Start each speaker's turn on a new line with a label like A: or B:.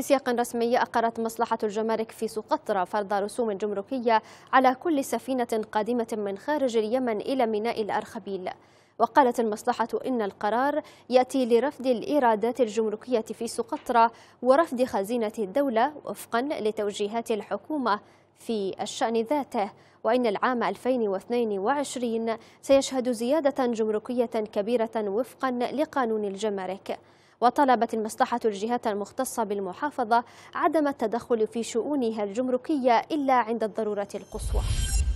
A: بسياق رسمي أقرت مصلحة الجمارك في سقطرى فرض رسوم جمركية على كل سفينة قادمة من خارج اليمن إلى ميناء الأرخبيل وقالت المصلحة إن القرار يأتي لرفض الإيرادات الجمركية في سقطرى ورفض خزينة الدولة وفقا لتوجيهات الحكومة في الشأن ذاته وإن العام 2022 سيشهد زيادة جمركية كبيرة وفقا لقانون الجمارك وطلبت المصلحة الجهات المختصة بالمحافظة عدم التدخل في شؤونها الجمركية إلا عند الضرورة القصوى